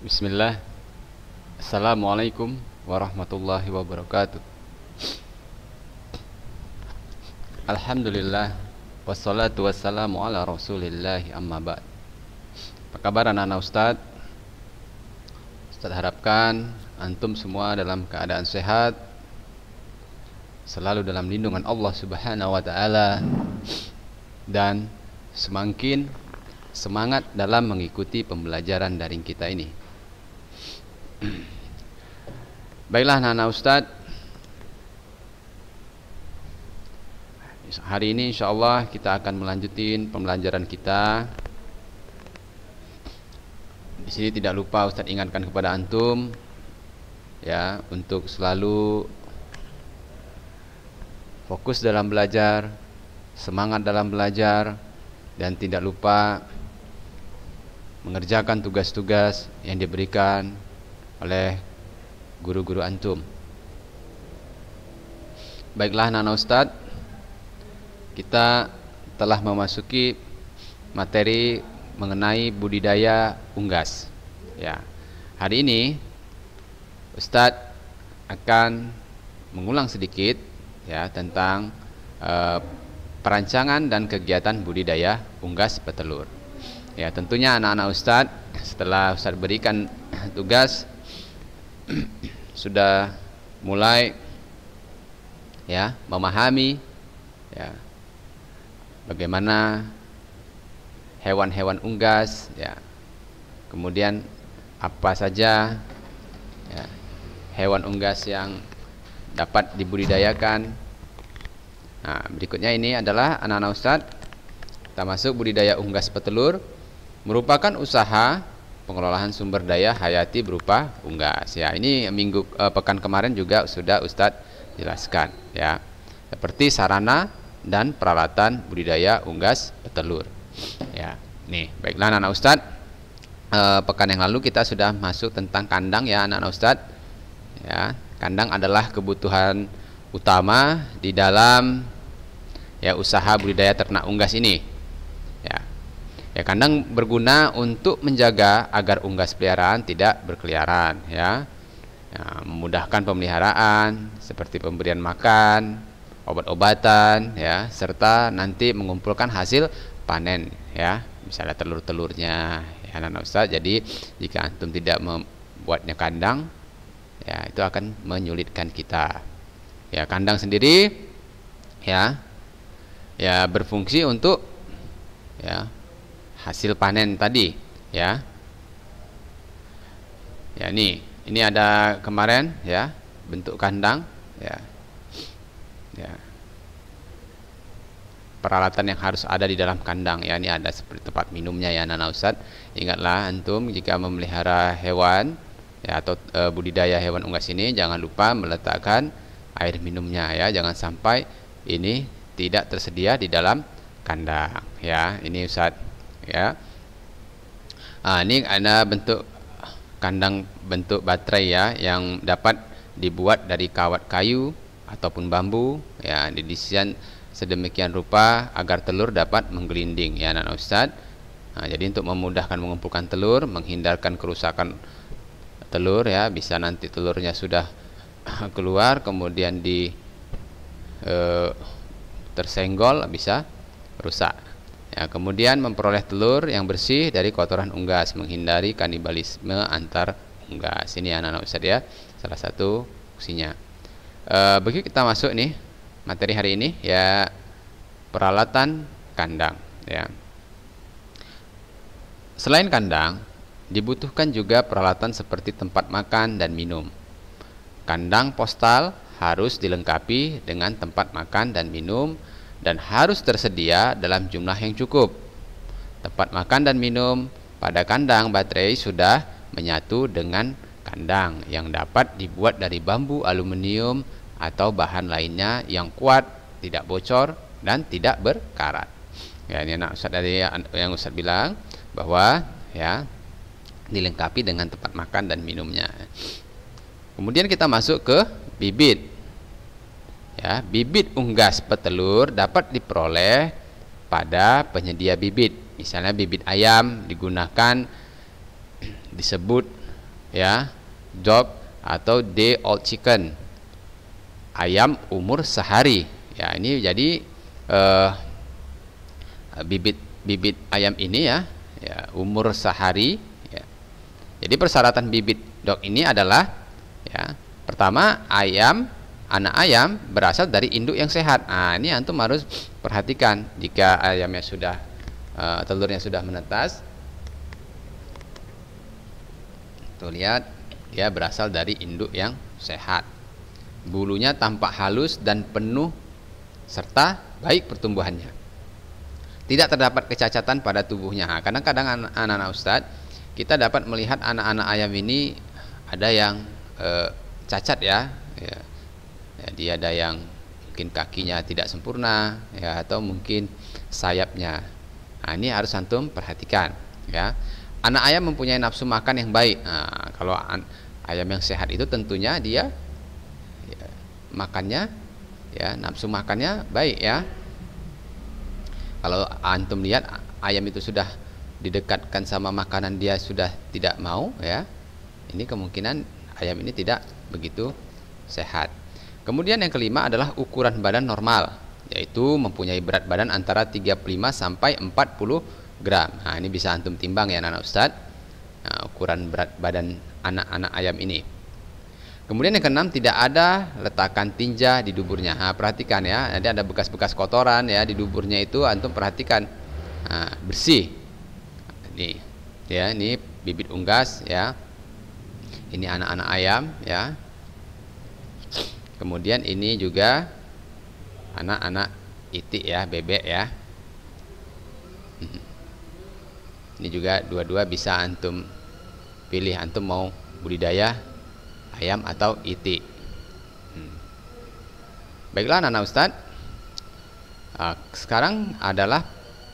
Bismillah Assalamualaikum warahmatullahi wabarakatuh Alhamdulillah Wassalatu wassalamu ala rasulillahi amma ba'd Apa kabar anak-anak Ustadz? Ustadz harapkan Antum semua dalam keadaan sehat Selalu dalam lindungan Allah subhanahu wa ta'ala Dan semakin semangat dalam mengikuti pembelajaran daring kita ini Baiklah anak-anak Ustaz Hari ini insya Allah kita akan melanjutin pembelajaran kita Di sini tidak lupa Ustaz ingatkan kepada Antum ya Untuk selalu fokus dalam belajar Semangat dalam belajar Dan tidak lupa mengerjakan tugas-tugas yang diberikan oleh guru-guru antum. Baiklah anak-anak ustaz, kita telah memasuki materi mengenai budidaya unggas. Ya. Hari ini Ustadz akan mengulang sedikit ya tentang eh, perancangan dan kegiatan budidaya unggas petelur. Ya, tentunya anak-anak Ustadz setelah Ustadz berikan tugas sudah mulai ya memahami ya bagaimana hewan-hewan unggas ya kemudian apa saja ya, hewan unggas yang dapat dibudidayakan nah berikutnya ini adalah anak-anak ustadz kita masuk budidaya unggas petelur merupakan usaha pengelolaan sumber daya hayati berupa unggas ya ini minggu eh, pekan kemarin juga sudah Ustadz jelaskan ya seperti sarana dan peralatan budidaya unggas petelur ya nih baiklah anak-anak Ustadz eh, pekan yang lalu kita sudah masuk tentang kandang ya anak-anak Ustadz ya kandang adalah kebutuhan utama di dalam ya usaha budidaya ternak unggas ini Ya, kandang berguna untuk menjaga agar unggas peliharaan tidak berkeliaran ya. ya memudahkan pemeliharaan seperti pemberian makan, obat-obatan ya, serta nanti mengumpulkan hasil panen ya. Misalnya telur-telurnya ya anak Ustaz. Jadi jika antum tidak membuatnya kandang ya itu akan menyulitkan kita. Ya, kandang sendiri ya ya berfungsi untuk ya hasil panen tadi ya ya ini ini ada kemarin ya bentuk kandang ya ya peralatan yang harus ada di dalam kandang ya ini ada seperti tempat minumnya ya Nana Ustad ingatlah antum jika memelihara hewan ya atau e, budidaya hewan unggas ini jangan lupa meletakkan air minumnya ya jangan sampai ini tidak tersedia di dalam kandang ya ini Ustad ya ah, ini ada bentuk kandang bentuk baterai ya yang dapat dibuat dari kawat kayu ataupun bambu ya didesain sedemikian rupa agar telur dapat menggelinding ya anak ustad nah, jadi untuk memudahkan mengumpulkan telur menghindarkan kerusakan telur ya bisa nanti telurnya sudah keluar kemudian di e, tersenggol bisa rusak Ya, kemudian memperoleh telur yang bersih dari kotoran unggas, menghindari kanibalisme antar unggas. Ini anak-anak Ustaz ya, salah satu fungsinya. E, begitu kita masuk nih materi hari ini ya peralatan kandang ya. Selain kandang, dibutuhkan juga peralatan seperti tempat makan dan minum. Kandang postal harus dilengkapi dengan tempat makan dan minum dan harus tersedia dalam jumlah yang cukup. Tempat makan dan minum pada kandang baterai sudah menyatu dengan kandang yang dapat dibuat dari bambu, aluminium, atau bahan lainnya yang kuat, tidak bocor, dan tidak berkarat. Ya, ini anak Ustaz dari yang Ustaz bilang bahwa ya dilengkapi dengan tempat makan dan minumnya. Kemudian kita masuk ke bibit ya bibit unggas petelur dapat diperoleh pada penyedia bibit misalnya bibit ayam digunakan disebut ya job atau day old chicken ayam umur sehari ya ini jadi eh, bibit bibit ayam ini ya, ya umur sehari ya. jadi persyaratan bibit dog ini adalah ya pertama ayam anak ayam berasal dari induk yang sehat. Nah, ini antum harus perhatikan jika ayamnya sudah uh, telurnya sudah menetas. Tuh lihat, dia berasal dari induk yang sehat. Bulunya tampak halus dan penuh serta baik pertumbuhannya. Tidak terdapat kecacatan pada tubuhnya. Karena ah, kadang anak-anak ustadz kita dapat melihat anak-anak ayam ini ada yang uh, cacat ya, ya jadi ya, ada yang mungkin kakinya tidak sempurna ya atau mungkin sayapnya nah, ini harus antum perhatikan ya anak ayam mempunyai nafsu makan yang baik nah, kalau ayam yang sehat itu tentunya dia ya, makannya ya nafsu makannya baik ya kalau antum lihat ayam itu sudah didekatkan sama makanan dia sudah tidak mau ya ini kemungkinan ayam ini tidak begitu sehat Kemudian yang kelima adalah ukuran badan normal, yaitu mempunyai berat badan antara 35 sampai 40 gram. Nah, ini bisa antum timbang ya anak-anak ustad, Nah, ukuran berat badan anak-anak ayam ini. Kemudian yang keenam tidak ada letakan tinja di duburnya. Nah, perhatikan ya, nanti ada bekas-bekas kotoran ya di duburnya itu antum perhatikan nah, bersih. Ini ya, ini bibit unggas ya. Ini anak-anak ayam ya kemudian ini juga anak-anak itik ya bebek ya ini juga dua-dua bisa antum pilih antum mau budidaya ayam atau itik baiklah anak-anak ustad ah, sekarang adalah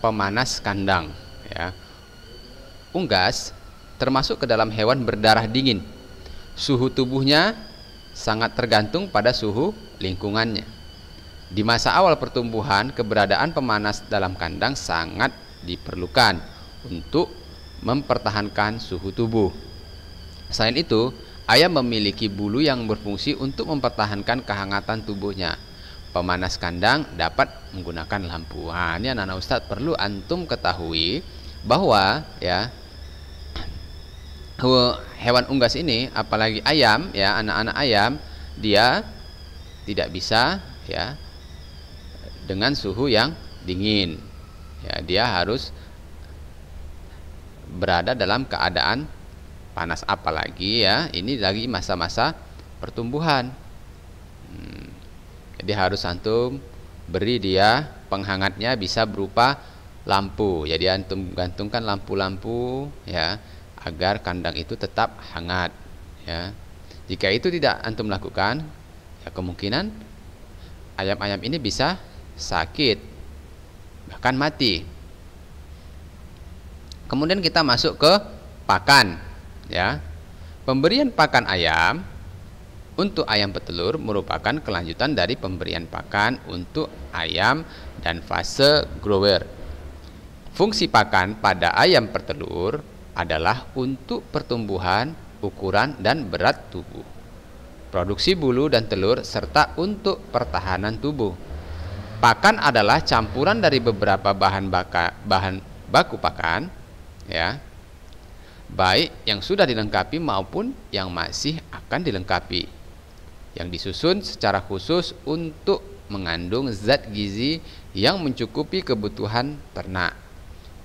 pemanas kandang ya unggas termasuk ke dalam hewan berdarah dingin suhu tubuhnya sangat tergantung pada suhu lingkungannya. Di masa awal pertumbuhan, keberadaan pemanas dalam kandang sangat diperlukan untuk mempertahankan suhu tubuh. Selain itu, ayam memiliki bulu yang berfungsi untuk mempertahankan kehangatan tubuhnya. Pemanas kandang dapat menggunakan lampu. Ya, nah, ini anak-anak Ustadz perlu antum ketahui bahwa ya hewan unggas ini apalagi ayam ya anak-anak ayam dia tidak bisa ya dengan suhu yang dingin ya dia harus berada dalam keadaan panas apalagi ya ini lagi masa-masa pertumbuhan hmm, jadi harus antum beri dia penghangatnya bisa berupa lampu jadi antum gantungkan lampu-lampu ya agar kandang itu tetap hangat ya. Jika itu tidak antum lakukan, ya kemungkinan ayam-ayam ini bisa sakit bahkan mati. Kemudian kita masuk ke pakan ya. Pemberian pakan ayam untuk ayam petelur merupakan kelanjutan dari pemberian pakan untuk ayam dan fase grower. Fungsi pakan pada ayam petelur adalah untuk pertumbuhan, ukuran, dan berat tubuh, produksi bulu dan telur, serta untuk pertahanan tubuh. Pakan adalah campuran dari beberapa bahan, baka, bahan baku pakan, ya, baik yang sudah dilengkapi maupun yang masih akan dilengkapi, yang disusun secara khusus untuk mengandung zat gizi yang mencukupi kebutuhan ternak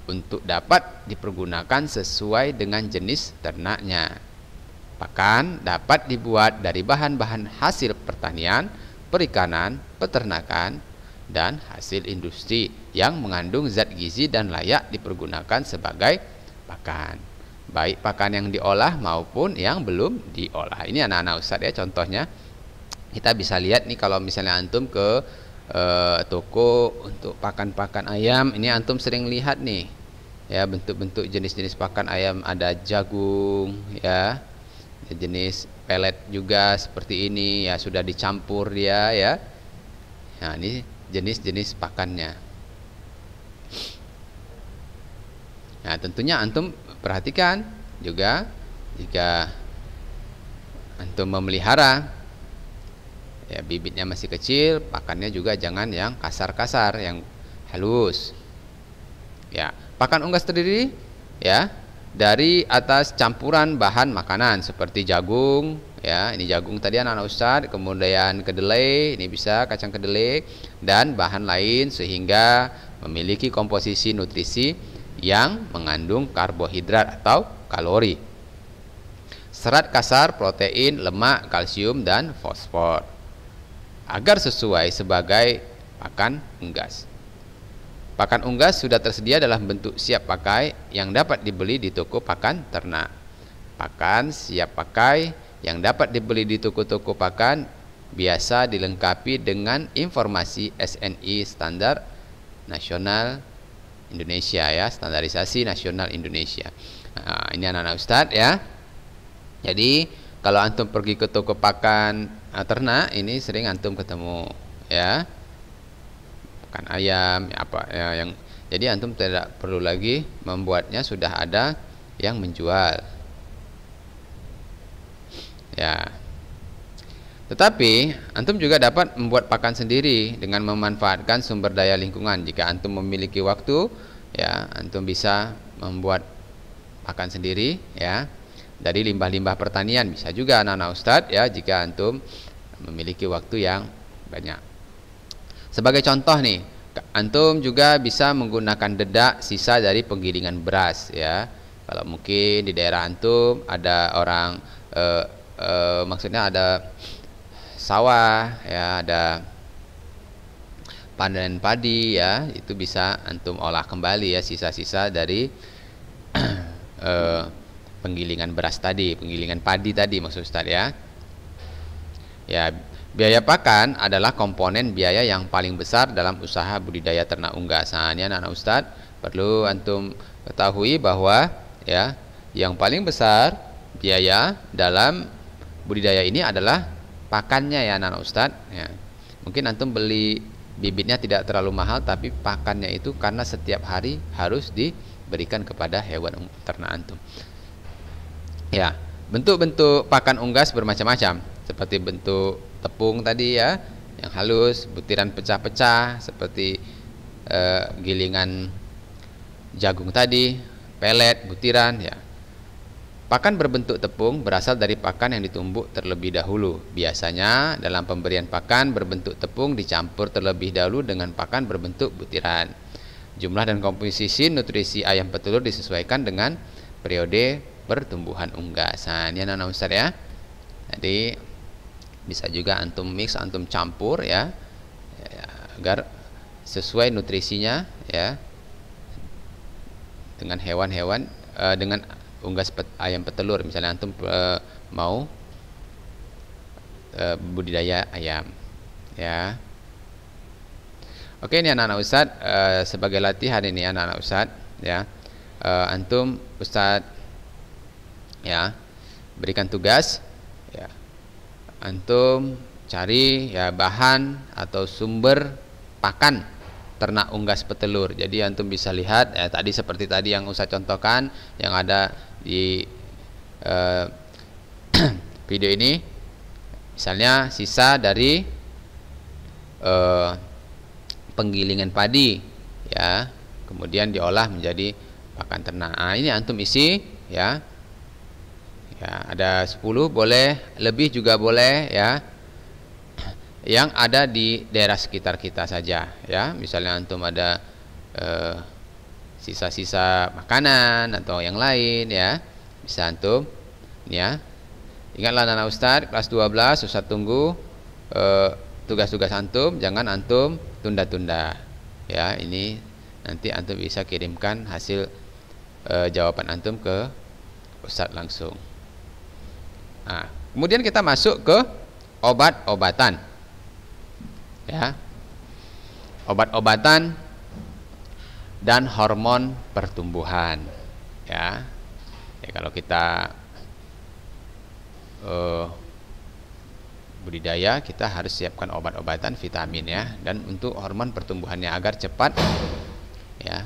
untuk dapat dipergunakan sesuai dengan jenis ternaknya. Pakan dapat dibuat dari bahan-bahan hasil pertanian, perikanan, peternakan, dan hasil industri yang mengandung zat gizi dan layak dipergunakan sebagai pakan. Baik pakan yang diolah maupun yang belum diolah. Ini anak-anak Ustadz ya contohnya. Kita bisa lihat nih kalau misalnya antum ke uh, toko untuk pakan-pakan ayam ini antum sering lihat nih ya bentuk-bentuk jenis-jenis pakan ayam ada jagung ya jenis pelet juga seperti ini ya sudah dicampur dia ya nah ini jenis-jenis pakannya nah tentunya antum perhatikan juga jika antum memelihara ya bibitnya masih kecil pakannya juga jangan yang kasar-kasar yang halus ya pakan unggas terdiri ya dari atas campuran bahan makanan seperti jagung ya ini jagung tadi anak-anak ustad kemudian kedelai ini bisa kacang kedelai dan bahan lain sehingga memiliki komposisi nutrisi yang mengandung karbohidrat atau kalori serat kasar protein lemak kalsium dan fosfor agar sesuai sebagai pakan unggas. Pakan unggas sudah tersedia dalam bentuk siap pakai yang dapat dibeli di toko pakan ternak. Pakan siap pakai yang dapat dibeli di toko-toko pakan biasa dilengkapi dengan informasi SNI standar nasional Indonesia ya, standarisasi nasional Indonesia. Nah, ini anak-anak Ustadz ya. Jadi kalau antum pergi ke toko pakan nah, ternak ini sering antum ketemu ya bukan ayam ya apa ya yang jadi antum tidak perlu lagi membuatnya sudah ada yang menjual ya tetapi antum juga dapat membuat pakan sendiri dengan memanfaatkan sumber daya lingkungan jika antum memiliki waktu ya antum bisa membuat pakan sendiri ya dari limbah-limbah pertanian bisa juga anak-anak ustadz ya jika antum memiliki waktu yang banyak sebagai contoh nih antum juga bisa menggunakan dedak sisa dari penggilingan beras ya kalau mungkin di daerah antum ada orang eh, eh, maksudnya ada sawah ya ada panen padi ya itu bisa antum olah kembali ya sisa-sisa dari eh, penggilingan beras tadi, penggilingan padi tadi maksud Ustaz ya. Ya, biaya pakan adalah komponen biaya yang paling besar dalam usaha budidaya ternak unggas. Nah, ini anak-anak Ustaz perlu antum ketahui bahwa ya, yang paling besar biaya dalam budidaya ini adalah pakannya ya anak-anak Ustaz ya. Mungkin antum beli bibitnya tidak terlalu mahal tapi pakannya itu karena setiap hari harus diberikan kepada hewan ternak antum. Ya, bentuk-bentuk pakan unggas bermacam-macam, seperti bentuk tepung tadi ya, yang halus, butiran pecah-pecah seperti eh, gilingan jagung tadi, pelet, butiran ya. Pakan berbentuk tepung berasal dari pakan yang ditumbuk terlebih dahulu. Biasanya dalam pemberian pakan berbentuk tepung dicampur terlebih dahulu dengan pakan berbentuk butiran. Jumlah dan komposisi nutrisi ayam petelur disesuaikan dengan periode pertumbuhan unggasan ya Nana ustad ya jadi bisa juga antum mix antum campur ya, ya agar sesuai nutrisinya ya dengan hewan-hewan uh, dengan unggas pet, ayam petelur misalnya antum uh, mau uh, budidaya ayam ya Oke ini anak-anak ustad uh, sebagai latihan ini anak-anak ustad ya uh, antum ustad ya berikan tugas ya antum cari ya bahan atau sumber pakan ternak unggas petelur jadi antum bisa lihat ya tadi seperti tadi yang usah contohkan yang ada di eh, video ini misalnya sisa dari eh, penggilingan padi ya kemudian diolah menjadi pakan ternak nah, ini antum isi ya ya ada 10 boleh lebih juga boleh ya yang ada di daerah sekitar kita saja ya misalnya antum ada eh, sisa-sisa eh, makanan atau yang lain ya bisa antum ya ingatlah anak ustadz kelas 12 susah tunggu eh, tugas-tugas eh, antum jangan antum tunda-tunda ya ini nanti antum bisa kirimkan hasil eh, jawaban antum ke ustadz langsung Nah, kemudian kita masuk ke obat-obatan. Ya. Obat-obatan dan hormon pertumbuhan. Ya. ya kalau kita uh, budidaya kita harus siapkan obat-obatan, vitamin ya dan untuk hormon pertumbuhannya agar cepat ya.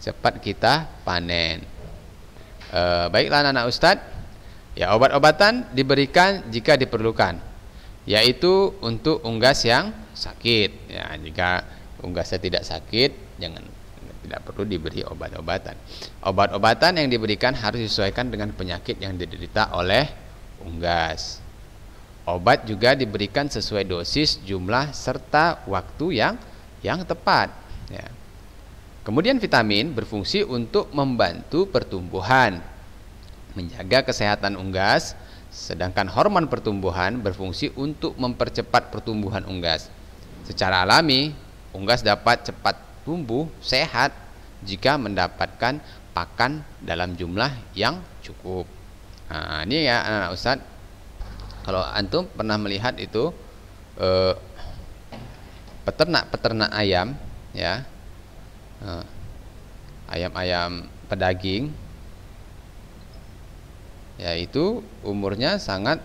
Cepat kita panen. Uh, baiklah anak-anak Ustadz Ya, obat-obatan diberikan jika diperlukan, yaitu untuk unggas yang sakit. Ya, jika unggasnya tidak sakit, jangan tidak perlu diberi obat-obatan. Obat-obatan yang diberikan harus disesuaikan dengan penyakit yang diderita oleh unggas. Obat juga diberikan sesuai dosis, jumlah serta waktu yang yang tepat. Ya. Kemudian vitamin berfungsi untuk membantu pertumbuhan menjaga kesehatan unggas, sedangkan hormon pertumbuhan berfungsi untuk mempercepat pertumbuhan unggas. Secara alami, unggas dapat cepat tumbuh sehat jika mendapatkan pakan dalam jumlah yang cukup. Nah, ini ya anak-anak Ustadz, kalau antum pernah melihat itu eh, peternak-peternak ayam, ya, eh, ayam-ayam eh, pedaging yaitu umurnya sangat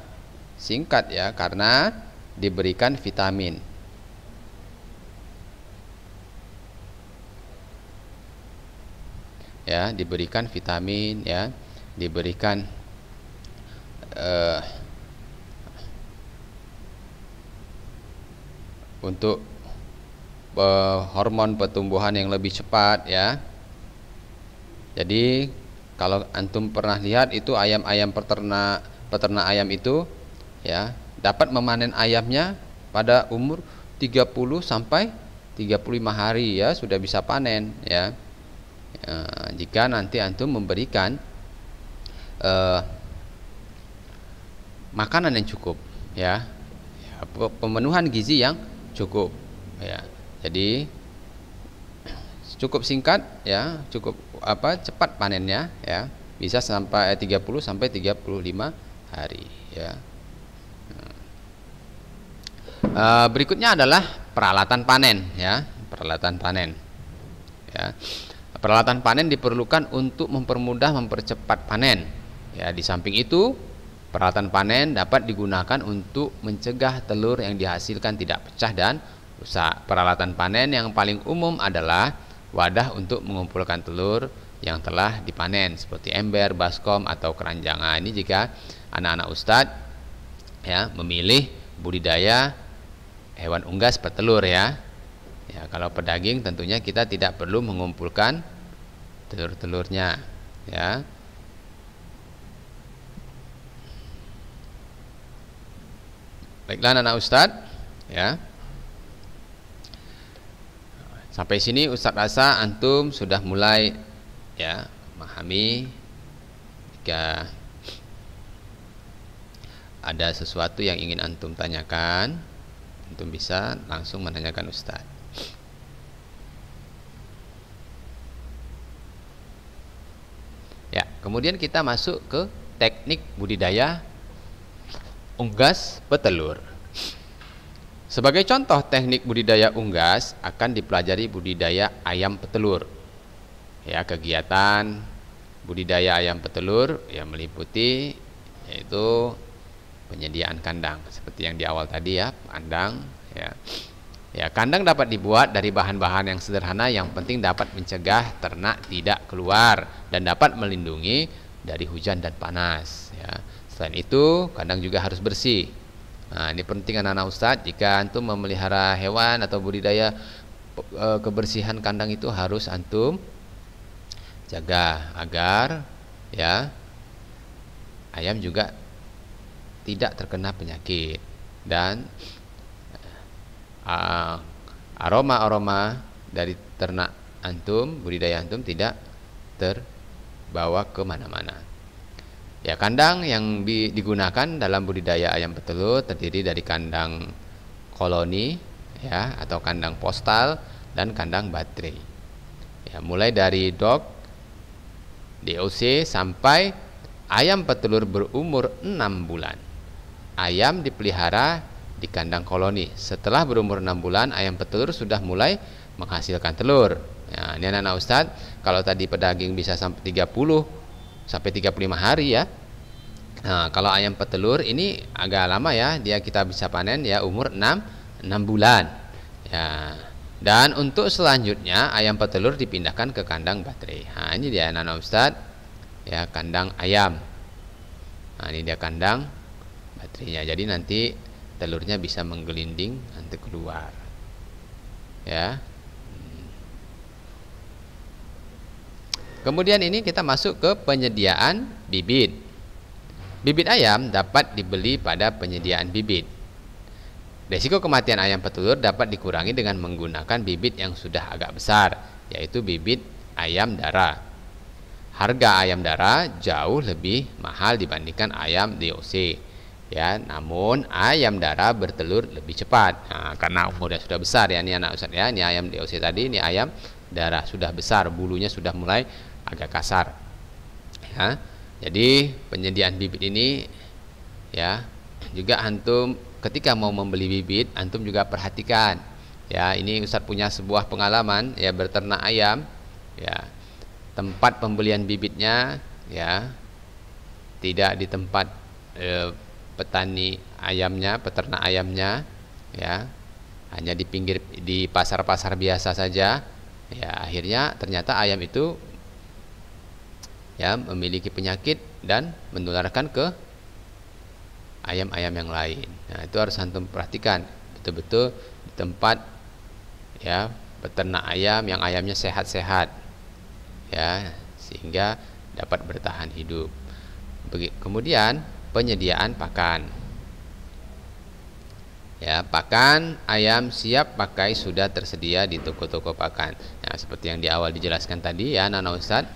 singkat ya karena diberikan vitamin. Ya, diberikan vitamin ya, diberikan uh, untuk uh, hormon pertumbuhan yang lebih cepat ya. Jadi kalau antum pernah lihat itu ayam-ayam peternak peternak ayam itu ya, dapat memanen ayamnya pada umur 30 sampai 35 hari ya sudah bisa panen ya. ya jika nanti antum memberikan eh, makanan yang cukup ya, ya pemenuhan gizi yang cukup ya. Jadi cukup singkat ya, cukup apa cepat panennya ya bisa sampai 30 sampai 35 hari ya e, berikutnya adalah peralatan panen ya peralatan panen ya peralatan panen diperlukan untuk mempermudah mempercepat panen ya di samping itu peralatan panen dapat digunakan untuk mencegah telur yang dihasilkan tidak pecah dan rusak peralatan panen yang paling umum adalah wadah untuk mengumpulkan telur yang telah dipanen seperti ember, baskom atau keranjang. Nah, ini jika anak-anak ustad ya memilih budidaya hewan unggas petelur ya. Ya, kalau pedaging tentunya kita tidak perlu mengumpulkan telur-telurnya ya. Baiklah anak-anak ustad ya. Sampai sini Ustadz rasa antum sudah mulai ya memahami jika ada sesuatu yang ingin antum tanyakan, antum bisa langsung menanyakan Ustadz. Ya, kemudian kita masuk ke teknik budidaya unggas petelur. Sebagai contoh teknik budidaya unggas akan dipelajari budidaya ayam petelur. Ya, kegiatan budidaya ayam petelur yang meliputi yaitu penyediaan kandang seperti yang di awal tadi ya, kandang ya. Ya, kandang dapat dibuat dari bahan-bahan yang sederhana yang penting dapat mencegah ternak tidak keluar dan dapat melindungi dari hujan dan panas ya. Selain itu, kandang juga harus bersih Nah, ini penting anak-anak ustadz jika antum memelihara hewan atau budidaya e, kebersihan kandang itu harus antum jaga agar ya ayam juga tidak terkena penyakit dan e, aroma-aroma dari ternak antum budidaya antum tidak terbawa kemana-mana. Ya, kandang yang digunakan dalam budidaya ayam petelur terdiri dari kandang koloni ya atau kandang postal dan kandang baterai. Ya, mulai dari dog DOC sampai ayam petelur berumur enam bulan. Ayam dipelihara di kandang koloni. Setelah berumur enam bulan, ayam petelur sudah mulai menghasilkan telur. Nah, ini anak-anak Ustadz, kalau tadi pedaging bisa sampai 30 sampai 35 hari ya. Nah, kalau ayam petelur ini agak lama ya, dia kita bisa panen ya umur 6 6 bulan. Ya. Dan untuk selanjutnya ayam petelur dipindahkan ke kandang baterai. Nah, ini dia Nana Ustaz. Ya, kandang ayam. Nah, ini dia kandang baterainya. Jadi nanti telurnya bisa menggelinding nanti keluar. Ya. Kemudian ini kita masuk ke penyediaan bibit. Bibit ayam dapat dibeli pada penyediaan bibit. Resiko kematian ayam petelur dapat dikurangi dengan menggunakan bibit yang sudah agak besar, yaitu bibit ayam darah. Harga ayam darah jauh lebih mahal dibandingkan ayam DOC. Ya, namun ayam darah bertelur lebih cepat. Nah, karena umurnya sudah besar ya ini anak Ustaz ya, ini ayam DOC tadi, ini ayam darah sudah besar, bulunya sudah mulai agak kasar ya jadi penyediaan bibit ini ya juga antum ketika mau membeli bibit antum juga perhatikan ya ini Ustaz punya sebuah pengalaman ya berternak ayam ya tempat pembelian bibitnya ya tidak di tempat eh, petani ayamnya peternak ayamnya ya hanya di pinggir di pasar-pasar biasa saja ya akhirnya ternyata ayam itu ya memiliki penyakit dan menularkan ke ayam-ayam yang lain. Nah, itu harus antum perhatikan betul-betul di tempat ya peternak ayam yang ayamnya sehat-sehat. Ya, sehingga dapat bertahan hidup. Kemudian penyediaan pakan. Ya, pakan ayam siap pakai sudah tersedia di toko-toko pakan. Nah, seperti yang di awal dijelaskan tadi ya, Nana Ustadz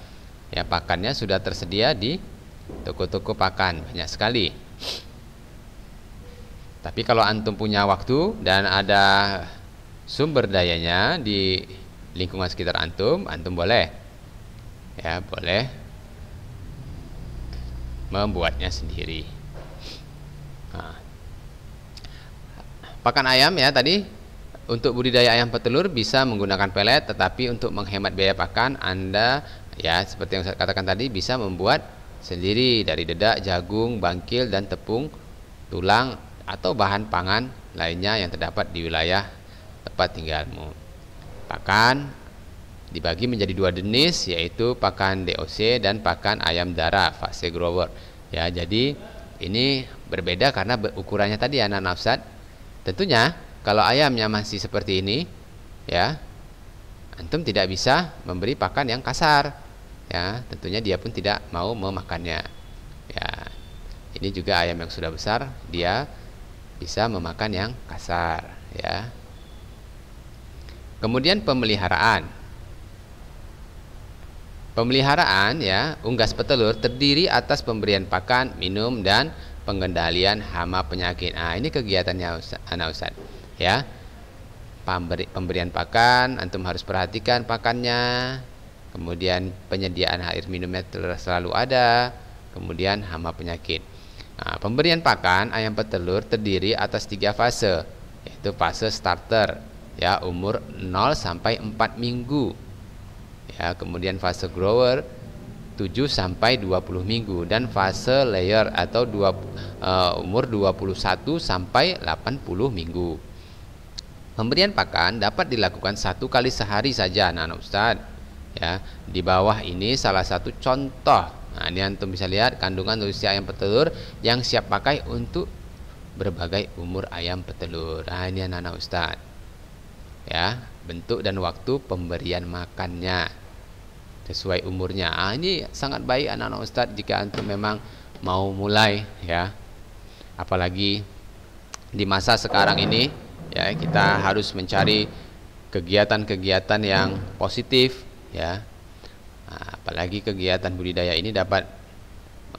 Ya, pakannya sudah tersedia di toko-toko pakan banyak sekali. Tapi kalau antum punya waktu dan ada sumber dayanya di lingkungan sekitar antum, antum boleh ya, boleh membuatnya sendiri. Nah. Pakan ayam ya tadi untuk budidaya ayam petelur bisa menggunakan pelet, tetapi untuk menghemat biaya pakan Anda ya seperti yang saya katakan tadi bisa membuat sendiri dari dedak, jagung, bangkil dan tepung tulang atau bahan pangan lainnya yang terdapat di wilayah tempat tinggalmu. Pakan dibagi menjadi dua jenis yaitu pakan DOC dan pakan ayam darah fase grower. Ya, jadi ini berbeda karena ukurannya tadi anak nafsat. Tentunya kalau ayamnya masih seperti ini ya, antum tidak bisa memberi pakan yang kasar ya tentunya dia pun tidak mau memakannya ya ini juga ayam yang sudah besar dia bisa memakan yang kasar ya kemudian pemeliharaan pemeliharaan ya unggas petelur terdiri atas pemberian pakan minum dan pengendalian hama penyakit nah ini kegiatannya anak ustad ya pemberi, pemberian pakan antum harus perhatikan pakannya kemudian penyediaan air minumnya selalu ada, kemudian hama penyakit. Nah, pemberian pakan ayam petelur terdiri atas tiga fase, yaitu fase starter, ya umur 0 sampai 4 minggu. Ya, kemudian fase grower 7 sampai 20 minggu dan fase layer atau uh, umur 21 sampai 80 minggu. Pemberian pakan dapat dilakukan satu kali sehari saja, Nana ya di bawah ini salah satu contoh nah ini antum bisa lihat kandungan nutrisi ayam petelur yang siap pakai untuk berbagai umur ayam petelur nah ini anak-anak ustad ya bentuk dan waktu pemberian makannya sesuai umurnya nah, ini sangat baik anak-anak ustad jika antum memang mau mulai ya apalagi di masa sekarang ini ya kita harus mencari kegiatan-kegiatan yang positif ya apalagi kegiatan budidaya ini dapat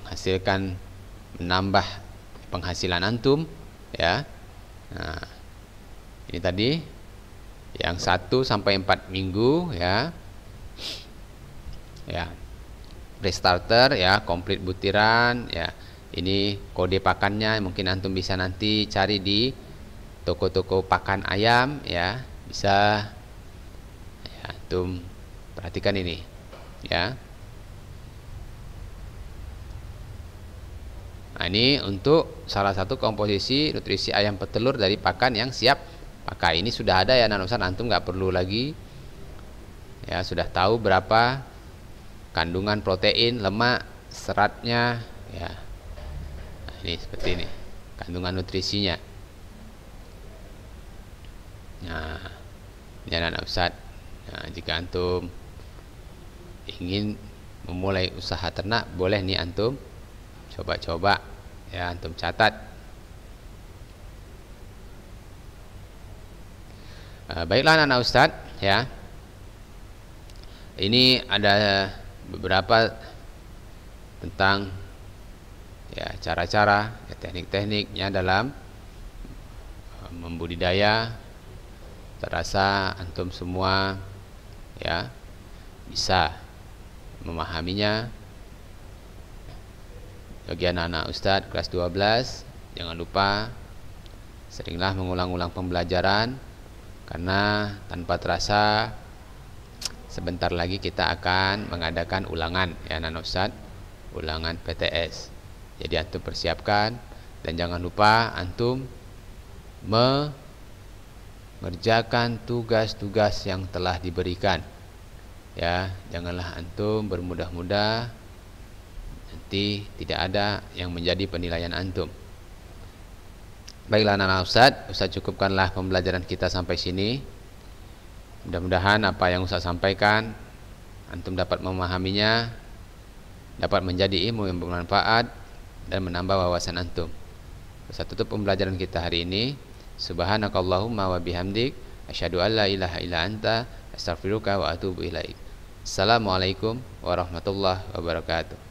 menghasilkan menambah penghasilan antum ya nah, ini tadi yang satu sampai empat minggu ya ya pre ya komplit butiran ya ini kode pakannya mungkin antum bisa nanti cari di toko-toko pakan ayam ya bisa ya, antum Perhatikan ini. Ya. Nah, ini untuk salah satu komposisi nutrisi ayam petelur dari pakan yang siap pakai. Ini sudah ada ya nanosan antum nggak perlu lagi. Ya, sudah tahu berapa kandungan protein, lemak, seratnya ya. Nah, ini seperti ini. Kandungan nutrisinya. Nah, ini ya, anak Nah, jika antum ingin memulai usaha ternak boleh nih antum coba-coba ya antum catat eh, baiklah anak-anak ustadz ya ini ada beberapa tentang ya cara-cara ya, teknik-tekniknya dalam eh, membudidaya terasa antum semua ya bisa memahaminya bagi anak-anak Ustadz kelas 12 jangan lupa seringlah mengulang-ulang pembelajaran karena tanpa terasa sebentar lagi kita akan mengadakan ulangan ya anak Ustadz ulangan PTS jadi antum persiapkan dan jangan lupa antum mengerjakan tugas-tugas yang telah diberikan ya janganlah antum bermudah-mudah nanti tidak ada yang menjadi penilaian antum baiklah anak-anak Ustaz Ustaz cukupkanlah pembelajaran kita sampai sini mudah-mudahan apa yang Ustaz sampaikan antum dapat memahaminya dapat menjadi ilmu yang bermanfaat dan menambah wawasan antum Ustaz tutup pembelajaran kita hari ini subhanakallahumma wabihamdik bihamdik asyhadu alla ilaha illa anta astaghfiruka Assalamualaikum warahmatullahi wabarakatuh.